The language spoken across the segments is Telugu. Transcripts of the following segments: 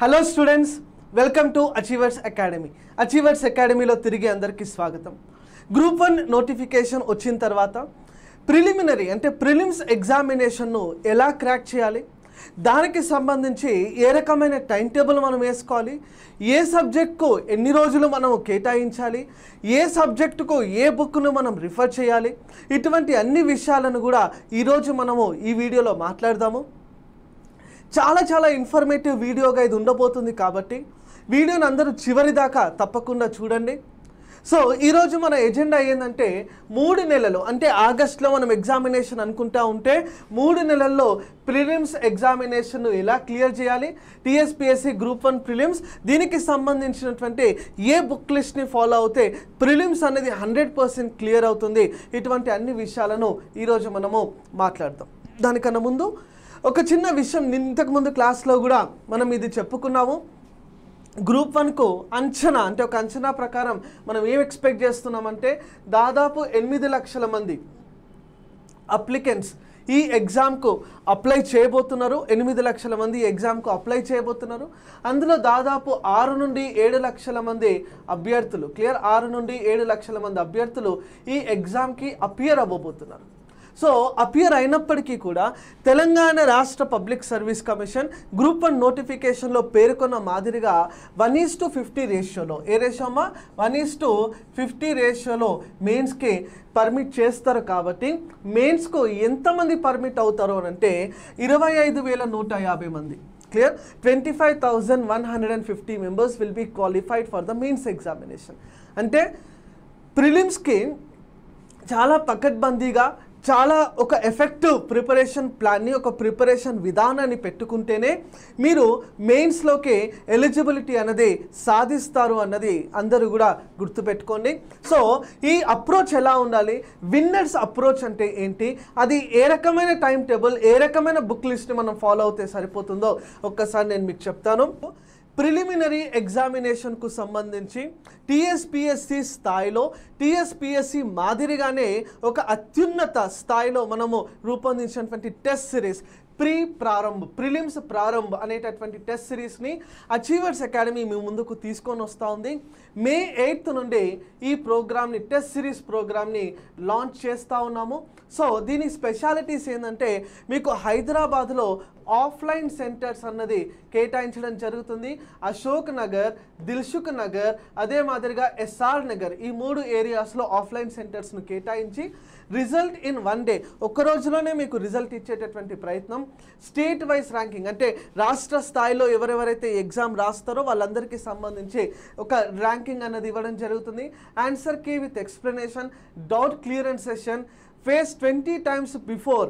Hello students welcome to achievers academy అచీవర్స్ అకాడమీలో తిరిగి అందరికీ స్వాగతం గ్రూప్ వన్ నోటిఫికేషన్ వచ్చిన తర్వాత ప్రిలిమినరీ అంటే ప్రిలిమ్స్ ఎగ్జామినేషన్ను ఎలా క్రాక్ చేయాలి దానికి సంబంధించి ఏ రకమైన టైం టేబుల్ మనం వేసుకోవాలి ఏ సబ్జెక్ట్కు ఎన్ని రోజులు మనం కేటాయించాలి ఏ సబ్జెక్టుకు ఏ బుక్ను మనం రిఫర్ చేయాలి ఇటువంటి అన్ని విషయాలను కూడా ఈరోజు మనము ఈ వీడియోలో మాట్లాడదాము చాలా చాలా ఇన్ఫర్మేటివ్ వీడియోగా ఇది ఉండబోతుంది కాబట్టి వీడియోని అందరూ చివరి దాకా తప్పకుండా చూడండి సో ఈరోజు మన ఎజెండా ఏంటంటే మూడు నెలలు అంటే ఆగస్ట్లో మనం ఎగ్జామినేషన్ అనుకుంటా ఉంటే మూడు నెలల్లో ప్రిలిమ్స్ ఎగ్జామినేషన్ను ఎలా క్లియర్ చేయాలి టీఎస్పిఎస్సి గ్రూప్ వన్ ప్రిలిమ్స్ దీనికి సంబంధించినటువంటి ఏ బుక్ లిస్ట్ని ఫాలో అవుతే ప్రిలిమ్స్ అనేది హండ్రెడ్ పర్సెంట్ క్లియర్ అవుతుంది ఇటువంటి అన్ని విషయాలను ఈరోజు మనము మాట్లాడదాం దానికన్నా ముందు ఒక చిన్న విషయం ఇంతకుముందు క్లాస్లో కూడా మనం ఇది చెప్పుకున్నాము గ్రూప్ వన్కు అంచనా అంటే ఒక అంచనా ప్రకారం మనం ఏం ఎక్స్పెక్ట్ చేస్తున్నామంటే దాదాపు ఎనిమిది లక్షల మంది అప్లికెంట్స్ ఈ ఎగ్జామ్కు అప్లై చేయబోతున్నారు ఎనిమిది లక్షల మంది ఈ ఎగ్జామ్కు అప్లై చేయబోతున్నారు అందులో దాదాపు ఆరు నుండి ఏడు లక్షల మంది అభ్యర్థులు క్లియర్ ఆరు నుండి ఏడు లక్షల మంది అభ్యర్థులు ఈ ఎగ్జామ్కి అపియర్ అవ్వబోతున్నారు సో అపియర్ అయినప్పటికీ కూడా తెలంగాణ రాష్ట్ర public service commission group one నోటిఫికేషన్లో పేర్కొన్న మాదిరిగా వన్ ఈస్ టు ఫిఫ్టీ రేషియోలో ఏ రేషియో అమ్మా వన్ ఈస్ టు ఫిఫ్టీ రేషియోలో మెయిన్స్కి పర్మిట్ చేస్తారు కాబట్టి మెయిన్స్కు ఎంతమంది పర్మిట్ అవుతారో అంటే ఇరవై ఐదు వేల నూట యాభై మంది clear twenty five thousand one hundred and fifty members will be qualified for the mains examination అంటే ప్రిలిమ్స్కి చాలా పకడ్బందీగా చాలా ఒక ఎఫెక్టివ్ ప్రిపరేషన్ ప్లాన్ని ఒక ప్రిపరేషన్ విధానాన్ని పెట్టుకుంటేనే మీరు మెయిన్స్లోకి ఎలిజిబిలిటీ అన్నది సాధిస్తారు అన్నది అందరూ కూడా గుర్తుపెట్టుకోండి సో ఈ అప్రోచ్ ఎలా ఉండాలి విన్నర్స్ అప్రోచ్ అంటే ఏంటి అది ఏ రకమైన టైం టేబుల్ ఏ రకమైన బుక్ లిస్ట్ని మనం ఫాలో అవుతే సరిపోతుందో ఒక్కసారి నేను మీకు చెప్తాను ప్రిలిమినరీ ఎగ్జామినేషన్కు సంబంధించి టీఎస్పిఎస్సి స్థాయిలో టీఎస్పిఎస్సి మాదిరిగానే ఒక అత్యున్నత స్థాయిలో మనము రూపొందించినటువంటి టెస్ట్ సిరీస్ ప్రీ ప్రారంభ ప్రిలిమ్స్ ప్రారంభ అనేటటువంటి టెస్ట్ సిరీస్ని అచీవర్స్ అకాడమీ మీ ముందుకు తీసుకొని వస్తూ ఉంది మే ఎయిత్ నుండి ఈ ప్రోగ్రామ్ని టెస్ట్ సిరీస్ ప్రోగ్రామ్ని లాంచ్ చేస్తూ ఉన్నాము సో దీని స్పెషాలిటీస్ ఏంటంటే మీకు హైదరాబాద్లో ఆఫ్లైన్ సెంటర్స్ అన్నది కేటాయించడం జరుగుతుంది అశోక్ నగర్ దిల్సుఖ్ నగర్ అదే మాదిరిగా ఎస్ఆర్ నగర్ ఈ మూడు ఏరియాస్లో ఆఫ్లైన్ సెంటర్స్ను కేటాయించి రిజల్ట్ ఇన్ వన్ డే ఒక్క రోజులోనే మీకు రిజల్ట్ ఇచ్చేటటువంటి ప్రయత్నం స్టేట్ వైజ్ ర్యాంకింగ్ అంటే రాష్ట్ర స్థాయిలో ఎవరెవరైతే ఎగ్జామ్ రాస్తారో వాళ్ళందరికీ సంబంధించి ఒక ర్యాంకింగ్ అన్నది ఇవ్వడం జరుగుతుంది answer key with explanation doubt clearance session face twenty times before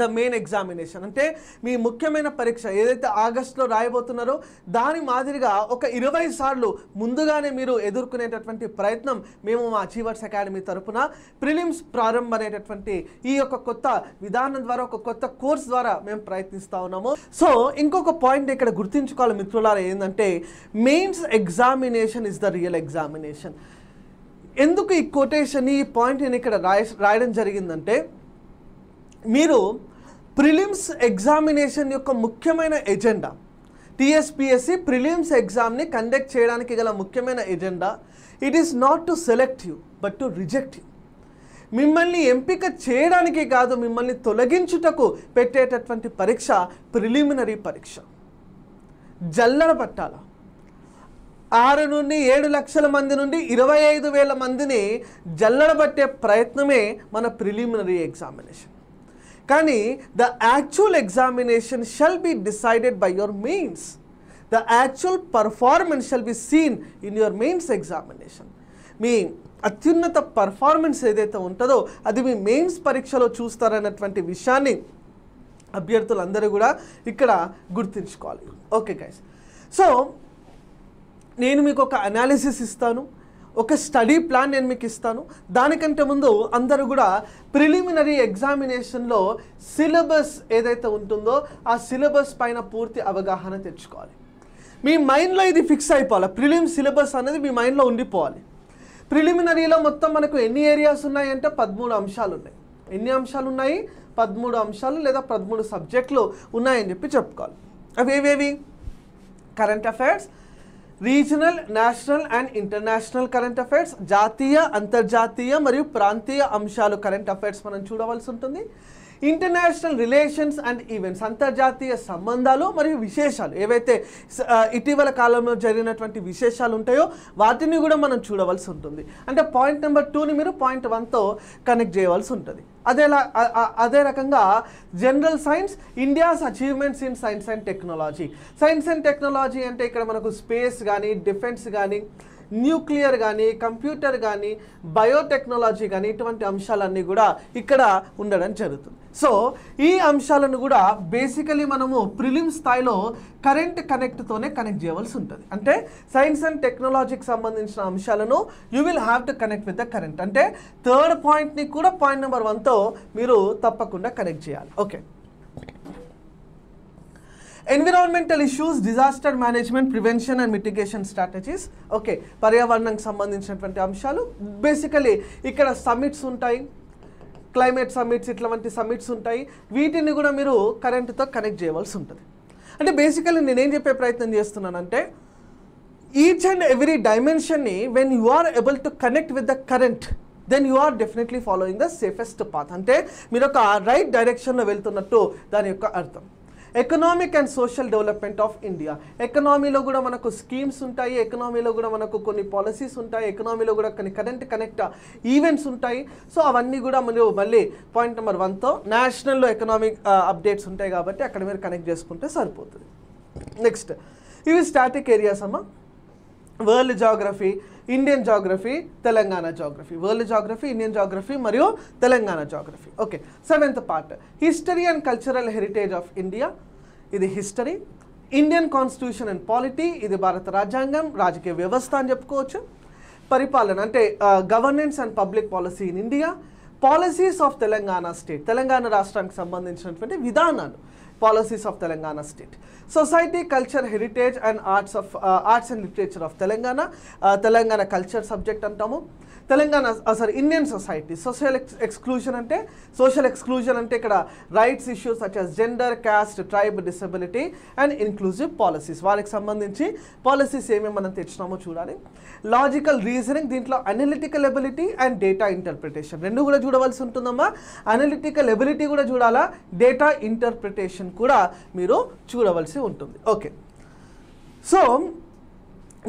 the main examination అంటే మీ ముఖ్యమైన పరీక్ష ఏదైతే ఆగస్టులో రాయబోతున్నారో దాని మాదిరిగా ఒక ఇరవై సార్లు ముందుగానే మీరు ఎదుర్కొనేటటువంటి ప్రయత్నం మేము మా అచీవర్స్ అకాడమీ తరఫున ప్రిలిమ్స్ ప్రారంభం అనేటటువంటి ఈ యొక్క కొత్త విధానం ద్వారా ఒక కొత్త కోర్స్ ద్వారా మేము ప్రయత్నిస్తూ ఉన్నాము సో ఇంకొక పాయింట్ ఇక్కడ గుర్తుంచుకోవాలి మిత్రులారా ఏంటంటే mains examination is the real examination ఎందుకు ఈ కొటేషన్ ఈ పాయింట్ నేను ఇక్కడ రాయడం జరిగిందంటే మీరు ప్రిలిమ్స్ ఎగ్జామినేషన్ యొక్క ముఖ్యమైన ఎజెండా టీఎస్పిఎస్సి ప్రిలిమ్స్ ఎగ్జామ్ని కండక్ట్ చేయడానికి గల ముఖ్యమైన agenda it is not to select you but to reject you మిమ్మల్ని ఎంపిక చేయడానికి కాదు మిమ్మల్ని తొలగించుటకు పెట్టేటటువంటి పరీక్ష ప్రిలిమినరీ పరీక్ష జల్లడ పట్టాల ఆరు నుండి ఏడు లక్షల మంది నుండి ఇరవై ఐదు వేల మందిని జల్లడబట్టే ప్రయత్నమే మన ప్రిలిమినరీ ఎగ్జామినేషన్ కానీ the actual examination shall be decided by your mains the actual performance shall be seen in your mains examination మీ అత్యున్నత పర్ఫార్మెన్స్ ఏదైతే ఉంటుందో అది మీ మెయిన్స్ పరీక్షలో చూస్తారన్నటువంటి విషయాన్ని అభ్యర్థులందరూ కూడా ఇక్కడ గుర్తించుకోవాలి ఓకే గైస్ సో నేను మీకు ఒక అనాలిసిస్ ఇస్తాను ఒక స్టడీ ప్లాన్ నేను మీకు ఇస్తాను దానికంటే ముందు అందరూ కూడా ప్రిలిమినరీ ఎగ్జామినేషన్లో సిలబస్ ఏదైతే ఉంటుందో ఆ సిలబస్ పైన పూర్తి అవగాహన తెచ్చుకోవాలి మీ మైండ్లో ఇది ఫిక్స్ అయిపోవాలి ప్రిలిమ్ సిలబస్ అనేది మీ మైండ్లో ఉండిపోవాలి ప్రిలిమినరీలో మొత్తం మనకు ఎన్ని ఏరియాస్ ఉన్నాయి అంటే పదమూడు అంశాలు ఉన్నాయి ఎన్ని అంశాలు ఉన్నాయి పదమూడు అంశాలు లేదా పదమూడు సబ్జెక్టులు ఉన్నాయని చెప్పి చెప్పుకోవాలి అవి ఏవేవి current affairs regional national and international current affairs జాతీయ అంతర్జాతీయ మరియు ప్రాంతీయ అంశాలు కరెంట్ అఫైర్స్ మనం చూడవలసి ఉంటుంది ఇంటర్నేషనల్ రిలేషన్స్ అండ్ ఈవెంట్స్ అంతర్జాతీయ సంబంధాలు మరియు విశేషాలు ఏవైతే ఇటీవల కాలంలో జరిగినటువంటి విశేషాలు ఉంటాయో వాటిని కూడా మనం చూడవలసి ఉంటుంది అంటే పాయింట్ నెంబర్ టూని మీరు పాయింట్ వన్తో కనెక్ట్ చేయవలసి ఉంటుంది అదేలా అదే రకంగా general science India's achievements in science and technology science and technology అంటే ఇక్కడ మనకు స్పేస్ కానీ డిఫెన్స్ కానీ న్యూక్లియర్ కానీ కంప్యూటర్ కానీ బయోటెక్నాలజీ కానీ ఇటువంటి అంశాలన్నీ కూడా ఇక్కడ ఉండడం జరుగుతుంది సో ఈ అంశాలను కూడా బేసికలీ మనము ప్రిలిమ్ స్థాయిలో కరెంట్ కనెక్ట్తోనే కనెక్ట్ చేయవలసి ఉంటుంది అంటే సైన్స్ అండ్ టెక్నాలజీకి సంబంధించిన అంశాలను you will have to connect with the current అంటే థర్డ్ పాయింట్ని కూడా పాయింట్ నెంబర్ వన్తో మీరు తప్పకుండా కనెక్ట్ చేయాలి okay environmental issues disaster management prevention and mitigation strategies okay పర్యావరణానికి సంబంధించినటువంటి అంశాలు బేసికలీ ఇక్కడ సమ్మిట్స్ ఉంటాయి క్లైమేట్ సమ్మిట్స్ ఇట్లాంటి సమ్మిట్స్ ఉంటాయి వీటిని కూడా మీరు కరెంటుతో కనెక్ట్ చేయవలసి ఉంటుంది అంటే బేసికలీ నేనేం చెప్పే ప్రయత్నం చేస్తున్నానంటే ఈచ్ అండ్ ఎవ్రీ డైమెన్షన్ని when you are able to connect with the current then you are definitely following the safest path అంటే మీరు ఒక రైట్ డైరెక్షన్లో వెళ్తున్నట్టు దాని యొక్క అర్థం economic and social development of India ఎకనామీలో కూడా మనకు స్కీమ్స్ ఉంటాయి ఎకనామీలో కూడా మనకు కొన్ని పాలసీస్ ఉంటాయి ఎకనామీలో కూడా కొన్ని కరెంట్ కనెక్ట్ ఈవెంట్స్ ఉంటాయి సో అవన్నీ కూడా మీరు మళ్ళీ పాయింట్ నెంబర్ వన్తో నేషనల్లో ఎకనామిక్ అప్డేట్స్ ఉంటాయి కాబట్టి అక్కడ మీరు కనెక్ట్ చేసుకుంటే సరిపోతుంది నెక్స్ట్ ఇవి స్టాటిక్ ఏరియాస్ అమ్మ world geography Indian geography Telangana geography world geography Indian geography మరియు Telangana geography okay seventh part history and cultural heritage of India ఇది history Indian constitution and polity ఇది భారత రాజ్యాంగం రాజకీయ వ్యవస్థ అని చెప్పుకోవచ్చు పరిపాలన అంటే governance and public policy in India policies of Telangana state Telangana రాష్ట్రానికి సంబంధించినటువంటి విధానాలు policies of Telangana state society culture heritage and arts of arts and and of Telangana Telangana culture subject అంటాము Telangana sorry Indian society social exclusion అంటే సోషల్ ఎక్స్క్లూజన్ అంటే ఇక్కడ rights issues such as gender caste tribe disability and inclusive policies వారికి సంబంధించి పాలసీస్ ఏమేమి మనం తెచ్చినామో చూడాలి లాజికల్ రీజనింగ్ దీంట్లో analytical ability and data interpretation రెండు కూడా చూడవలసి ఉంటుందమ్మా అనలిటికల్ ఎబిలిటీ కూడా చూడాలా డేటా ఇంటర్ప్రిటేషన్ ఇన్ఫర్మేషన్ కూడా మీరు చూడవలసి ఉంటుంది ఓకే సో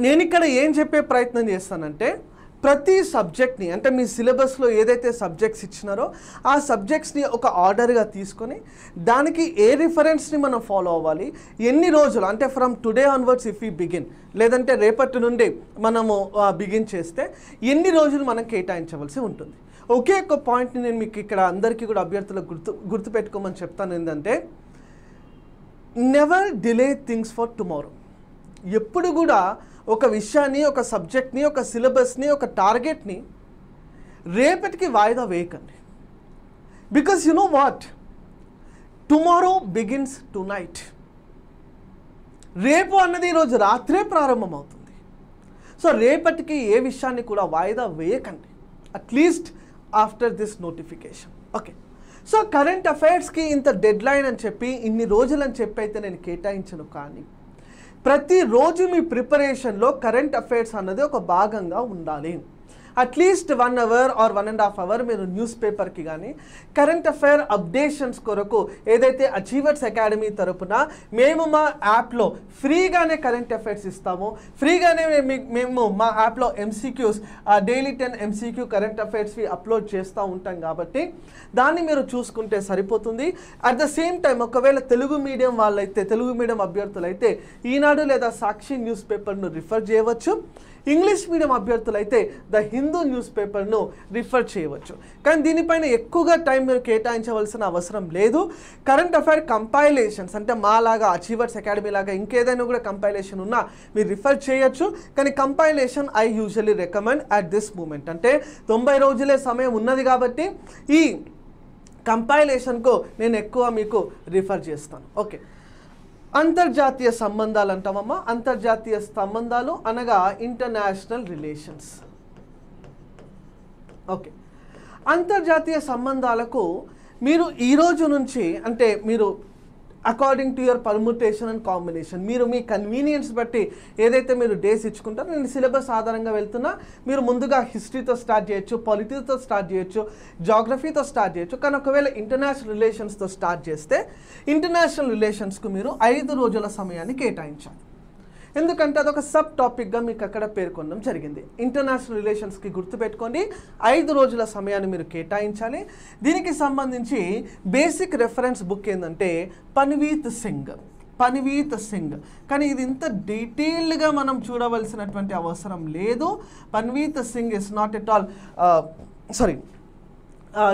నేను ఇక్కడ ఏం చెప్పే ప్రయత్నం చేస్తానంటే ప్రతి సబ్జెక్ట్ని అంటే మీ సిలబస్లో ఏదైతే సబ్జెక్ట్స్ ఇచ్చినారో ఆ సబ్జెక్ట్స్ని ఒక ఆర్డర్గా తీసుకొని దానికి ఏ రిఫరెన్స్ని మనం ఫాలో అవ్వాలి ఎన్ని రోజులు అంటే from today onwards if you begin లేదంటే రేపటి నుండి మనము బిగిన్ చేస్తే ఎన్ని రోజులు మనం కేటాయించవలసి ఉంటుంది ఒకే ఒక పాయింట్ని నేను మీకు ఇక్కడ అందరికీ కూడా అభ్యర్థులకు గుర్తు గుర్తుపెట్టుకోమని చెప్తాను ఏంటంటే never delay things for tomorrow ఎప్పుడు కూడా ఒక విషయాన్ని ఒక సబ్జెక్ట్ని ఒక సిలబస్ని ఒక టార్గెట్ని రేపటికి వాయిదా వేయకండి because you know what tomorrow begins tonight రేపు అన్నది ఈరోజు రాత్రే ప్రారంభమవుతుంది సో రేపటికి ఏ విషయాన్ని కూడా వాయిదా వేయకండి at least after this notification okay so current అఫైర్స్కి ఇంత డెడ్ లైన్ అని చెప్పి ఇన్ని రోజులు అని చెప్పి అయితే నేను కేటాయించను కానీ ప్రతిరోజు మీ ప్రిపరేషన్లో కరెంట్ అఫైర్స్ అన్నది ఒక భాగంగా ఉండాలి at least one hour or one and half hour మీరు న్యూస్ పేపర్కి కానీ కరెంట్ అఫైర్ అప్డేషన్స్ కొరకు ఏదైతే అచీవర్స్ అకాడమీ తరపున మేము మా యాప్లో ఫ్రీగానే కరెంట్ అఫైర్స్ ఇస్తాము ఫ్రీగానే మేము మా యాప్లో MCQs daily ten MCQ current అఫైర్స్వి అప్లోడ్ చేస్తూ ఉంటాం కాబట్టి దాన్ని మీరు చూసుకుంటే సరిపోతుంది అట్ ద సేమ్ టైం ఒకవేళ తెలుగు మీడియం వాళ్ళైతే తెలుగు మీడియం అభ్యర్థులైతే ఈనాడు లేదా సాక్షి న్యూస్ పేపర్ను రిఫర్ చేయవచ్చు ఇంగ్లీష్ మీడియం అభ్యర్థులు అయితే ద హిందూ న్యూస్ పేపర్ను రిఫర్ చేయవచ్చు కానీ దీనిపైన ఎక్కువగా టైం మీరు కేటాయించవలసిన అవసరం లేదు కరెంట్ అఫైర్ కంపైలేషన్స్ అంటే మాలాగా అచీవర్స్ అకాడమీ లాగా ఇంకేదైనా కూడా కంపైలేషన్ ఉన్నా మీరు రిఫర్ చేయొచ్చు కానీ compilation I usually recommend at this moment అంటే తొంభై రోజులే సమయం ఉన్నది కాబట్టి ఈ కంపైలేషన్కు నేను ఎక్కువ మీకు రిఫర్ చేస్తాను ఓకే అంతర్జాతీయ సంబంధాలు అంటామమ్మా అంతర్జాతీయ సంబంధాలు అనగా ఇంటర్నేషనల్ రిలేషన్స్ ఓకే అంతర్జాతీయ సంబంధాలకు మీరు ఈరోజు నుంచి అంటే మీరు according to your permutation and combination మీరు మీ కన్వీనియన్స్ బట్టి ఏదైతే మీరు డేస్ ఇచ్చుకుంటారో నేను సిలబస్ ఆధారంగా వెళ్తున్నా మీరు ముందుగా హిస్టరీతో స్టార్ట్ చేయొచ్చు పొలిటిక్స్తో స్టార్ట్ చేయొచ్చు జాగ్రఫీతో స్టార్ట్ చేయొచ్చు కానీ ఒకవేళ ఇంటర్నేషనల్ రిలేషన్స్తో స్టార్ట్ చేస్తే ఇంటర్నేషనల్ రిలేషన్స్కు మీరు ఐదు రోజుల సమయాన్ని కేటాయించాలి ఎందుకంటే అదొక సబ్ టాపిక్గా మీకు అక్కడ పేర్కొనడం జరిగింది ఇంటర్నేషనల్ రిలేషన్స్కి గుర్తుపెట్టుకోండి ఐదు రోజుల సమయాన్ని మీరు కేటాయించాలి దీనికి సంబంధించి బేసిక్ రెఫరెన్స్ బుక్ ఏంటంటే పన్వీత్ సింగ్ పనివీత్ సింగ్ కానీ ఇది ఇంత డీటెయిల్డ్గా మనం చూడవలసినటువంటి అవసరం లేదు Pavneet Singh is not at all sorry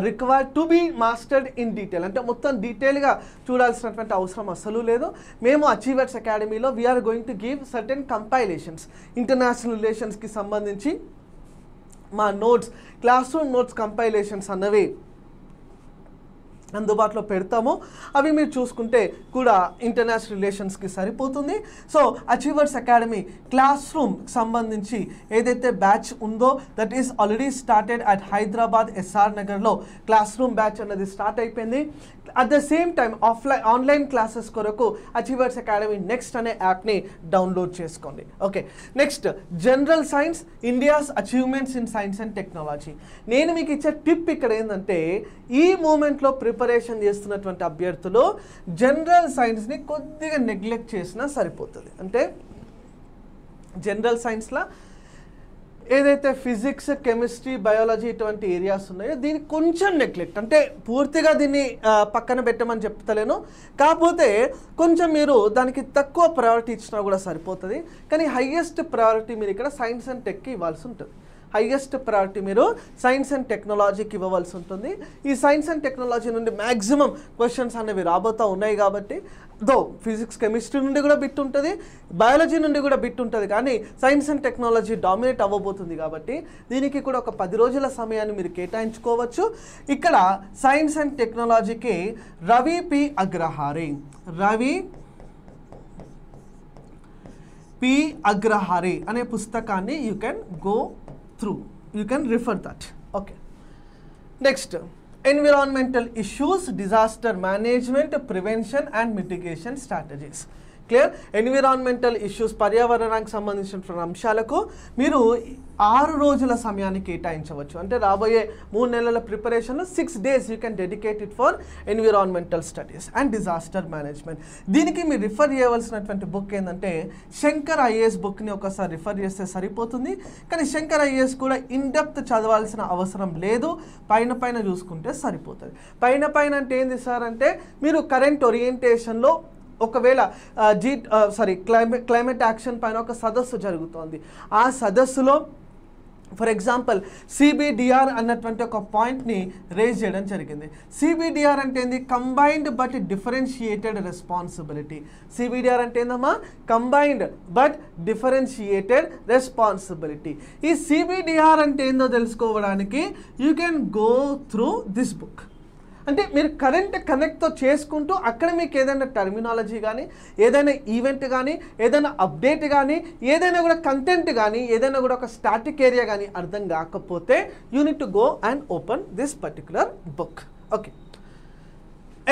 require to be mastered in detail అంటే మొత్తం డీటెయిల్గా చూడాల్సినటువంటి అవసరం అస్సలు లేదు మేము అచీవర్స్ అకాడమీలో we are going to give certain compilations international రిలేషన్స్కి సంబంధించి మా notes classroom notes compilations అన్నవి అందుబాటులో పెడతాము అవి మీరు చూసుకుంటే కూడా ఇంటర్నేషనల్ రిలేషన్స్కి సరిపోతుంది so achievers academy classroom సంబంధించి ఏదైతే బ్యాచ్ ఉందో that is already started at Hyderabad SR నగర్లో క్లాస్ రూమ్ బ్యాచ్ అన్నది స్టార్ట్ అయిపోయింది at the same time offline online classes కొరకు అచీవర్స్ అకాడమీ నెక్స్ట్ అనే యాప్ని డౌన్లోడ్ చేసుకోండి okay next general science India's achievements in science and technology నేను మీకు ఇచ్చే టిప్ ఇక్కడ ఏంటంటే ఈ మూమెంట్లో ప్రిపేర్ ప్రిపరేషన్ చేస్తున్నటువంటి అభ్యర్థులు జనరల్ సైన్స్ని కొద్దిగా నెగ్లెక్ట్ చేసినా సరిపోతుంది అంటే జనరల్ సైన్స్లో ఏదైతే ఫిజిక్స్ కెమిస్ట్రీ బయాలజీ ఇటువంటి ఏరియాస్ ఉన్నాయో దీన్ని కొంచెం నెగ్లెక్ట్ అంటే పూర్తిగా దీన్ని పక్కన పెట్టమని చెప్తలేను కాకపోతే కొంచెం మీరు దానికి తక్కువ ప్రయారిటీ ఇచ్చినా కూడా సరిపోతుంది కానీ హయ్యెస్ట్ ప్రయారిటీ మీరు ఇక్కడ సైన్స్ అండ్ టెక్కి ఇవ్వాల్సి ఉంటుంది హైయెస్ట్ ప్రయారిటీ మీరు సైన్స్ అండ్ టెక్నాలజీకి ఇవ్వవలసి ఉంటుంది ఈ సైన్స్ అండ్ టెక్నాలజీ నుండి మ్యాక్సిమం క్వశ్చన్స్ అనేవి రాబోతూ ఉన్నాయి కాబట్టి దో ఫిజిక్స్ కెమిస్ట్రీ నుండి కూడా బిట్ ఉంటుంది బయాలజీ నుండి కూడా బిట్ ఉంటుంది కానీ సైన్స్ అండ్ టెక్నాలజీ డామినేట్ అవ్వబోతుంది కాబట్టి దీనికి కూడా ఒక పది రోజుల సమయాన్ని మీరు కేటాయించుకోవచ్చు ఇక్కడ సైన్స్ అండ్ టెక్నాలజీకి రవి పి అగ్రహారి రవి పి అగ్రహారి అనే పుస్తకాన్ని you can go through. You can refer that. Okay. Next, environmental issues, disaster management, prevention and mitigation strategies. Clear environmental issues పర్యావరణానికి సంబంధించిన అంశాలకు మీరు ఆరు రోజుల సమయాన్ని కేటాయించవచ్చు అంటే రాబోయే మూడు నెలల ప్రిపరేషన్లో six days you can dedicate it for environmental studies and disaster management దీనికి మీరు రిఫర్ చేయవలసినటువంటి బుక్ ఏంటంటే శంకర్ ఐఏఎస్ బుక్ని ఒకసారి రిఫర్ చేస్తే సరిపోతుంది కానీ శంకర్ ఐఏఎస్ కూడా ఇన్ డెప్త్ చదవాల్సిన అవసరం లేదు పైన పైన చూసుకుంటే సరిపోతుంది పైన పైన అంటే ఏంది సార్ అంటే మీరు కరెంట్ ఓరియంటేషన్లో ఒకవేళ G sorry climate climate action పైన ఒక సదస్సు జరుగుతోంది ఆ సదస్సులో ఫర్ ఎగ్జాంపుల్ సిబిడిఆర్ అన్నటువంటి ఒక పాయింట్ని రేజ్ చేయడం జరిగింది సిబిడిఆర్ అంటే ఏంది combined but differentiated responsibility CBDR అంటే ఏందమ్మా కంబైన్డ్ బట్ డిఫరెన్షియేటెడ్ రెస్పాన్సిబిలిటీ ఈ సిబిడిఆర్ అంటే ఏందో తెలుసుకోవడానికి you can go through this book అంటే మీరు కరెంట్ కనెక్ట్తో చేసుకుంటూ అక్కడ మీకు ఏదైనా టర్మినాలజీ కానీ ఏదైనా ఈవెంట్ కానీ ఏదైనా అప్డేట్ కానీ ఏదైనా కూడా కంటెంట్ కానీ ఏదైనా కూడా ఒక స్టాటిక్ ఏరియా కానీ అర్థం కాకపోతే you need to go and open this particular book okay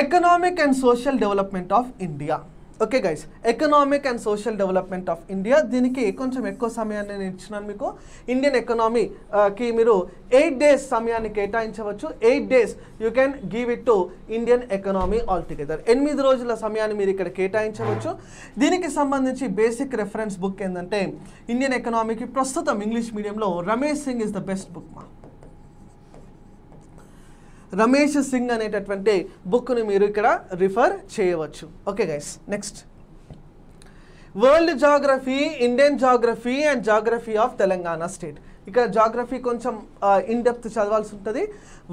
economic and social development of India okay guys economic and social development of India దీనికి కొంచెం ఎక్కువ సమయాన్ని నేను ఇచ్చినాను మీకు ఇండియన్ ఎకనామీకి uh, మీరు ఎయిట్ డేస్ సమయాన్ని కేటాయించవచ్చు eight days you can give it to Indian economy all together ఎనిమిది రోజుల సమయాన్ని మీరు ఇక్కడ కేటాయించవచ్చు దీనికి సంబంధించి బేసిక్ రెఫరెన్స్ బుక్ ఏంటంటే ఇండియన్ ఎకనామీకి ప్రస్తుతం ఇంగ్లీష్ మీడియంలో Ramesh Singh is the best book మా రమేష్ సింగ్ అనేటటువంటి బుక్ని మీరు ఇక్కడ రిఫర్ చేయవచ్చు okay guys next world geography Indian geography and geography of Telangana state ఇక్కడ జాగ్రఫీ కొంచెం ఇన్ డెప్త్ చదవాల్సి ఉంటుంది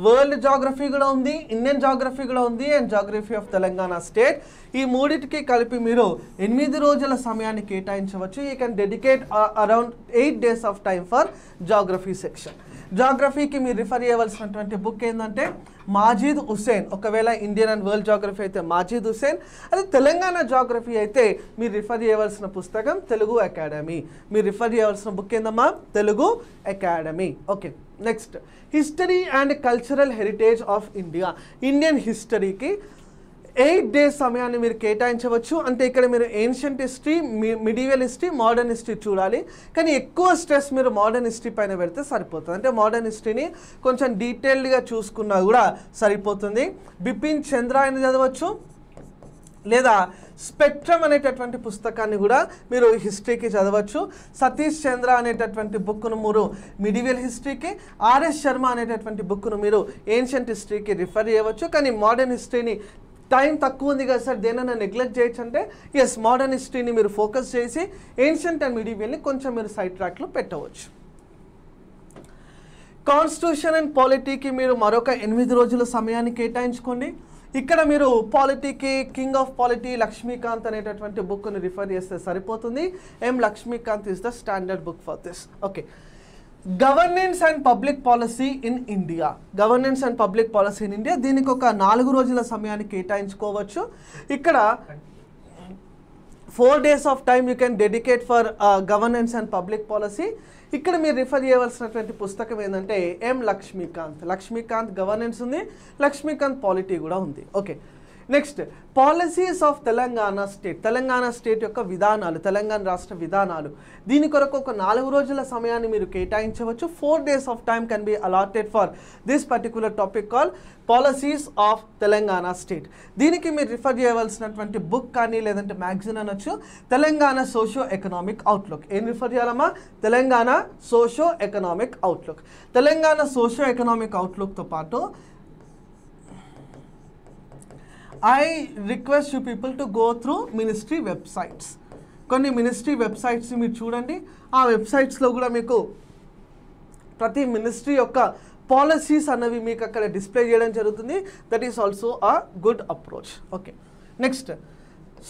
వరల్డ్ జాగ్రఫీ కూడా ఉంది ఇండియన్ జాగ్రఫీ కూడా ఉంది and geography of Telangana state ఈ మూడింటికి కలిపి మీరు ఎనిమిది రోజుల సమయాన్ని కేటాయించవచ్చు you can dedicate around eight days of time for geography section జాగ్రఫీకి మీరు రిఫర్ చేయవలసినటువంటి బుక్ ఏంటంటే మాజీద్ హుస్సేన్ ఒకవేళ ఇండియన్ అండ్ వరల్డ్ జాగ్రఫీ అయితే మాజీద్ హుస్సేన్ అదే తెలంగాణ జాగ్రఫీ అయితే మీరు రిఫర్ చేయవలసిన పుస్తకం తెలుగు అకాడమీ మీరు రిఫర్ చేయవలసిన బుక్ ఏందమ్మా Telugu academy okay next history and cultural heritage of India Indian హిస్టరీకి ఎయిట్ డేస్ సమయాన్ని మీరు కేటాయించవచ్చు అంటే ఇక్కడ మీరు ancient history medieval history modern history చూడాలి కానీ ఎక్కువ స్ట్రెస్ మీరు మోడర్న్ హిస్టరీ పైన పెడితే సరిపోతుంది అంటే మోడర్న్ హిస్టరీని కొంచెం డీటెయిల్డ్గా చూసుకున్నా కూడా సరిపోతుంది బిపిన్ చంద్ర అని చదవచ్చు లేదా స్పెక్ట్రమ్ అనేటటువంటి పుస్తకాన్ని కూడా మీరు హిస్టరీకి చదవచ్చు సతీష్ చంద్ర అనేటటువంటి బుక్ను మీరు మిడివియల్ హిస్టరీకి ఆర్ఎస్ శర్మ అనేటటువంటి బుక్ను మీరు ఏన్షియంట్ హిస్టరీకి రిఫర్ చేయవచ్చు కానీ మోడర్న్ హిస్టరీని టైం తక్కువ ఉంది కదా సార్ దేనైనా నెగ్లెక్ట్ చేయొచ్చు అంటే ఎస్ మోడర్న్ హిస్టరీని మీరు ఫోకస్ చేసి ఏన్షియంట్ అండ్ మిడివియల్ని కొంచెం మీరు సైడ్ ట్రాక్లో పెట్టవచ్చు కాన్స్టిట్యూషన్ అండ్ పాలిటీకి మీరు మరొక ఎనిమిది రోజుల సమయాన్ని కేటాయించుకోండి ఇక్కడ మీరు పాలిటీకి కింగ్ ఆఫ్ పాలిటీ లక్ష్మీకాంత్ అనేటటువంటి బుక్ని రిఫర్ చేస్తే సరిపోతుంది M Lakshmikanth is the standard book for this okay governance and public policy in India governance and public policy in India దీనికి ఒక నాలుగు రోజుల సమయాన్ని కేటాయించుకోవచ్చు ఇక్కడ four days of time you can dedicate for governance and public policy ఇక్కడ మీరు రిఫర్ చేయవలసినటువంటి పుస్తకం ఏంటంటే ఎం లక్ష్మీకాంత్ లక్ష్మీకాంత్ గవర్నెన్స్ ఉంది లక్ష్మీకాంత్ పాలిటీ కూడా ఉంది okay next policies of Telangana state Telangana state యొక్క విధానాలు తెలంగాణ రాష్ట్ర విధానాలు దీని కొరకు ఒక నాలుగు రోజుల సమయాన్ని మీరు కేటాయించవచ్చు four days of time can be allotted for this particular topic call policies of Telangana state దీనికి మీరు రిఫర్ చేయవలసినటువంటి బుక్ కానీ లేదంటే మ్యాగజైన్ అనొచ్చు తెలంగాణ సోషో ఎకనామిక్ అవుట్లుక్ ఏం రిఫర్ చేయాలమ్మా Telangana socio economic outlook Telangana socio economic అవుట్లుక్తో పాటు I request you people to go through ministry websites కొన్ని మినిస్ట్రీ వెబ్సైట్స్ని మీరు చూడండి ఆ వెబ్సైట్స్లో కూడా మీకు ప్రతి మినిస్ట్రీ యొక్క పాలసీస్ అన్నవి మీకు అక్కడ డిస్ప్లే చేయడం జరుగుతుంది that is also a good approach okay next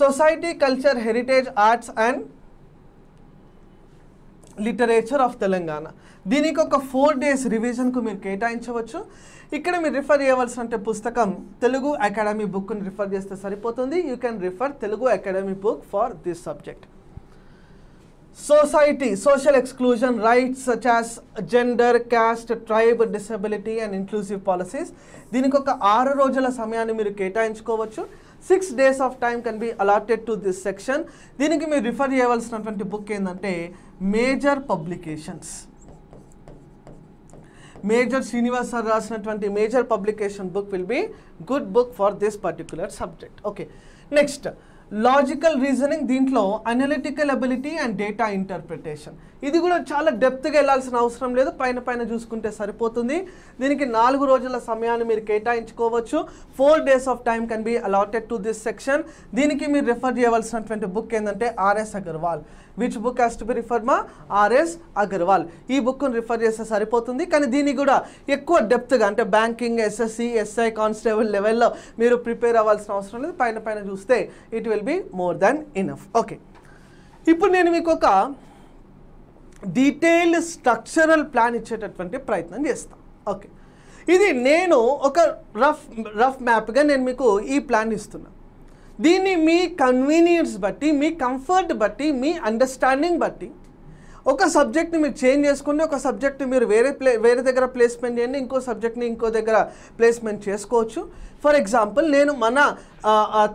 society culture heritage arts and literature of Telangana దీనికి ఒక ఫోర్ డేస్ రివిజన్కు మీరు కేటాయించవచ్చు ఇక్కడ మీరు రిఫర్ చేయవలసిన పుస్తకం తెలుగు అకాడమీ బుక్ని రిఫర్ చేస్తే సరిపోతుంది you can refer Telugu academy book for this subject society social exclusion rights such as gender caste tribe disability and inclusive policies దీనికి ఒక ఆరు రోజుల సమయాన్ని మీరు కేటాయించుకోవచ్చు six days of time can be allotted to this section దీనికి మీరు రిఫర్ చేయవలసినటువంటి బుక్ ఏంటంటే major publications major Srinivas sir రాసినటువంటి major publication book will be good book for this particular subject okay next logical reasoning దీంట్లో analytical ability and data interpretation ఇది కూడా చాలా డెప్త్గా వెళ్ళాల్సిన అవసరం లేదు పైన పైన చూసుకుంటే సరిపోతుంది దీనికి నాలుగు రోజుల సమయాన్ని మీరు కేటాయించుకోవచ్చు four days of time can be allotted to this section దీనికి మీరు రిఫర్ చేయవలసినటువంటి బుక్ ఏంటంటే RS Agarwal which book has to be refer మా ఆర్ఎస్ అగర్వాల్ ఈ బుక్ను రిఫర్ చేస్తే సరిపోతుంది కానీ దీన్ని కూడా ఎక్కువ డెప్త్గా అంటే బ్యాంకింగ్ ఎస్ఎస్సి ఎస్ఐ కానిస్టేబుల్ లెవెల్లో మీరు ప్రిపేర్ అవ్వాల్సిన అవసరం లేదు పైన పైన చూస్తే it will be more than enough okay ఇప్పుడు నేను మీకు ఒక డీటెయిల్డ్ స్ట్రక్చరల్ ప్లాన్ ఇచ్చేటటువంటి ప్రయత్నం చేస్తాను ఓకే ఇది నేను ఒక రఫ్ రఫ్ మ్యాప్గా నేను మీకు ఈ ప్లాన్ ఇస్తున్నాను దీన్ని మీ కన్వీనియన్స్ బట్టి మీ కంఫర్ట్ బట్టి మీ అండర్స్టాండింగ్ బట్టి ఒక సబ్జెక్ట్ని మీరు చేంజ్ చేసుకుని ఒక సబ్జెక్ట్ మీరు వేరే ప్లే వేరే దగ్గర ప్లేస్మెంట్ చేయండి ఇంకో సబ్జెక్ట్ని ఇంకో దగ్గర ప్లేస్మెంట్ చేసుకోవచ్చు ఫర్ ఎగ్జాంపుల్ నేను మన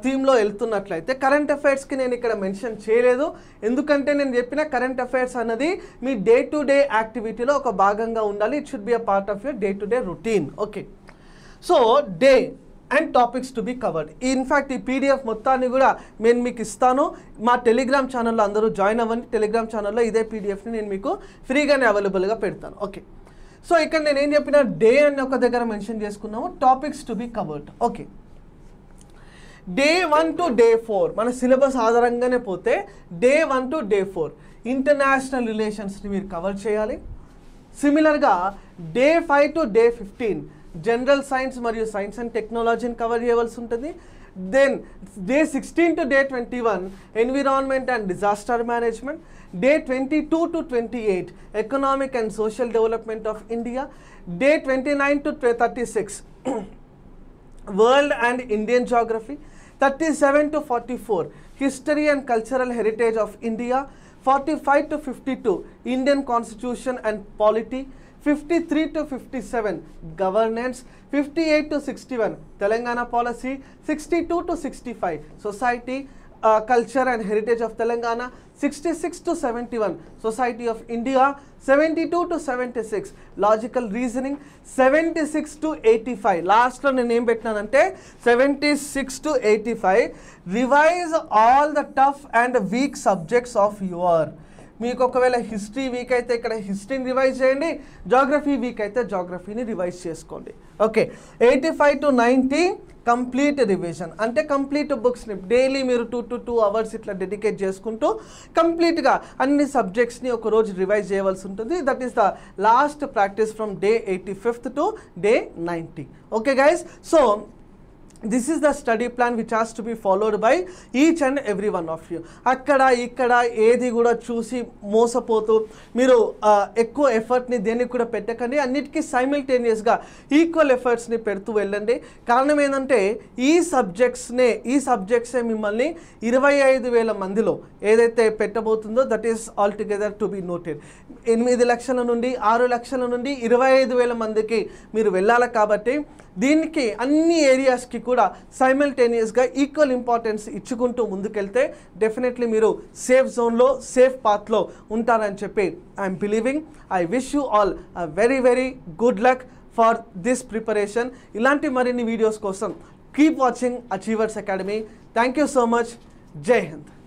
థీమ్లో వెళ్తున్నట్లయితే కరెంట్ అఫైర్స్కి నేను ఇక్కడ మెన్షన్ చేయలేదు ఎందుకంటే నేను చెప్పిన కరెంట్ అఫైర్స్ అన్నది మీ డే టు డే యాక్టివిటీలో ఒక భాగంగా ఉండాలి it should be a part of your day to day routine okay so day and topics to be covered in fact ఈ పీడిఎఫ్ మొత్తాన్ని కూడా నేను మీకు ఇస్తాను మా టెలిగ్రామ్ ఛానల్లో అందరూ జాయిన్ అవ్వండి టెలిగ్రామ్ ఛానల్లో ఇదే పీడిఎఫ్ని నేను మీకు ఫ్రీగానే అవైలబుల్గా పెడతాను ఓకే సో ఇక్కడ నేను ఏం చెప్పిన డే అని ఒక దగ్గర మెన్షన్ చేసుకున్నాము topics to be covered okay day one to day four మన సిలబస్ ఆధారంగానే పోతే day one to day four international రిలేషన్స్ని మీరు కవర్ చేయాలి సిమిలర్గా day five to day fifteen general science మరియు సైన్స్ అండ్ టెక్నాలజీని కవర్ చేయవలసి ఉంటుంది then day sixteen to day twenty one environment and disaster management day twenty two to twenty eight economic and social development of India day twenty nine to thirty six world and Indian geography thirty seven to forty four history and cultural heritage of India forty five to fifty two Indian constitution and polity fifty three to fifty seven governance fifty eight to sixty one Telangana policy sixty two to sixty five society culture and heritage of Telangana sixty six to seventy one society of India seventy two to seventy six logical reasoning seventy six to eighty five లాస్ట్లో నేను ఏం పెట్టినానంటే seventy six to eighty five revise all the tough and weak subjects of your మీకు ఒకవేళ హిస్టరీ వీక్ అయితే ఇక్కడ హిస్టరీని రివైజ్ చేయండి జాగ్రఫీ వీక్ అయితే జాగ్రఫీని రివైజ్ చేసుకోండి okay eighty five to ninety complete revision అంటే కంప్లీట్ బుక్స్ని డైలీ మీరు టూ టు టూ అవర్స్ ఇట్లా డెడికేట్ చేసుకుంటూ కంప్లీట్గా అన్ని సబ్జెక్ట్స్ని ఒకరోజు రివైజ్ చేయవలసి ఉంటుంది that is the last practice from day eighty fifth to day ninety okay guys so this is the study plan which has to be followed by each and every one of you అక్కడ ఇక్కడ ఏది కూడా చూసి మోసపోతూ మీరు ఎక్కువ ఎఫర్ట్ని దేనికి కూడా పెట్టకండి అన్నిటికీ సైమిల్టేనియస్గా ఈక్వల్ ఎఫర్ట్స్ని పెడుతూ వెళ్ళండి కారణం ఏంటంటే ఈ సబ్జెక్ట్స్నే ఈ సబ్జెక్ట్సే మిమ్మల్ని ఇరవై ఐదు వేల మందిలో ఏదైతే పెట్టబోతుందో that is all together to be noted ఎనిమిది లక్షల నుండి ఆరు లక్షల నుండి ఇరవై ఐదు వేల మందికి మీరు వెళ్ళాలి కాబట్టి దీనికి అన్ని ఏరియాస్కి కూడా సైమిల్టేనియస్గా ఈక్వల్ ఇంపార్టెన్స్ ఇచ్చుకుంటూ ముందుకెళ్తే డెఫినెట్లీ మీరు సేఫ్ జోన్లో సేఫ్ పాత్లో ఉంటారని చెప్పి I'm believing I wish you all very very good luck for this preparation ఇలాంటి మరిన్ని వీడియోస్ కోసం keep watching Achievers Academy thank you so much Jai Hind